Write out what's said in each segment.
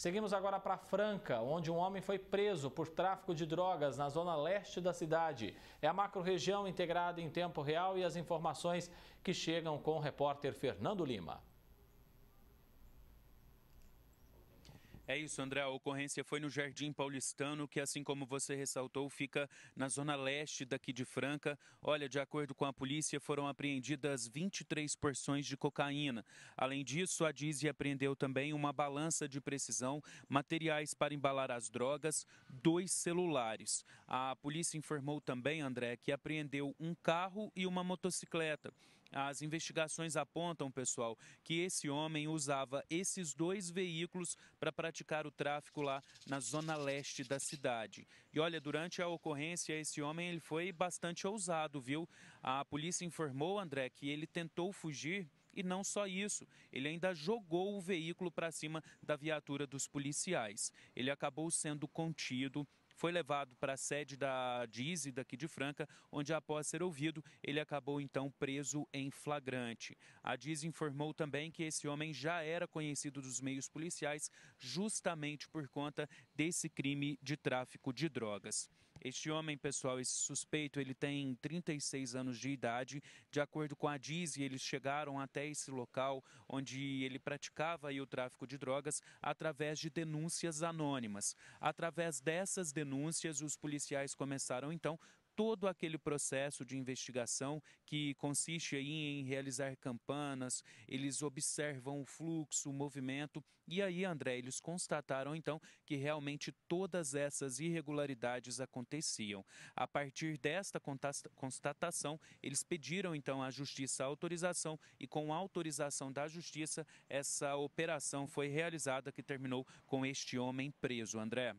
Seguimos agora para Franca, onde um homem foi preso por tráfico de drogas na zona leste da cidade. É a macro-região integrada em tempo real e as informações que chegam com o repórter Fernando Lima. É isso, André. A ocorrência foi no Jardim Paulistano, que, assim como você ressaltou, fica na zona leste daqui de Franca. Olha, de acordo com a polícia, foram apreendidas 23 porções de cocaína. Além disso, a DISE apreendeu também uma balança de precisão, materiais para embalar as drogas, dois celulares. A polícia informou também, André, que apreendeu um carro e uma motocicleta. As investigações apontam, pessoal, que esse homem usava esses dois veículos para praticar o tráfico lá na zona leste da cidade. E olha, durante a ocorrência, esse homem ele foi bastante ousado, viu? A polícia informou, André, que ele tentou fugir e não só isso, ele ainda jogou o veículo para cima da viatura dos policiais. Ele acabou sendo contido foi levado para a sede da DISE daqui de Franca, onde após ser ouvido, ele acabou então preso em flagrante. A DISE informou também que esse homem já era conhecido dos meios policiais justamente por conta desse crime de tráfico de drogas. Este homem, pessoal, esse suspeito, ele tem 36 anos de idade. De acordo com a DISE, eles chegaram até esse local onde ele praticava o tráfico de drogas através de denúncias anônimas. Através dessas denúncias, os policiais começaram então todo aquele processo de investigação que consiste aí em realizar campanas, eles observam o fluxo, o movimento, e aí, André, eles constataram então que realmente todas essas irregularidades aconteciam. A partir desta constatação, eles pediram então à justiça autorização e com a autorização da justiça, essa operação foi realizada que terminou com este homem preso, André.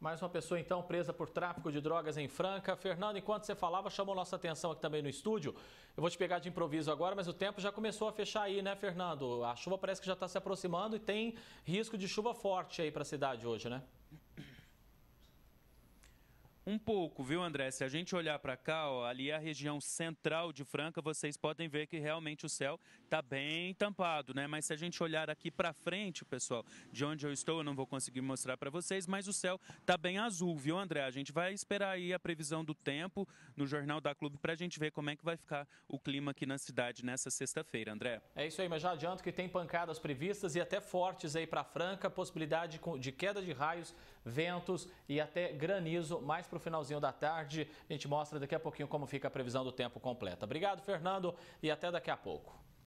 Mais uma pessoa então presa por tráfico de drogas em Franca. Fernando, enquanto você falava, chamou nossa atenção aqui também no estúdio. Eu vou te pegar de improviso agora, mas o tempo já começou a fechar aí, né, Fernando? A chuva parece que já está se aproximando e tem risco de chuva forte aí para a cidade hoje, né? Um pouco, viu, André? Se a gente olhar para cá, ó, ali é a região central de Franca, vocês podem ver que realmente o céu está bem tampado, né? Mas se a gente olhar aqui para frente, pessoal, de onde eu estou, eu não vou conseguir mostrar para vocês, mas o céu está bem azul, viu, André? A gente vai esperar aí a previsão do tempo no Jornal da Clube para a gente ver como é que vai ficar o clima aqui na cidade nessa sexta-feira, André. É isso aí, mas já adianto que tem pancadas previstas e até fortes aí para Franca, possibilidade de queda de raios, ventos e até granizo mais para o finalzinho da tarde. A gente mostra daqui a pouquinho como fica a previsão do tempo completa. Obrigado, Fernando, e até daqui a pouco.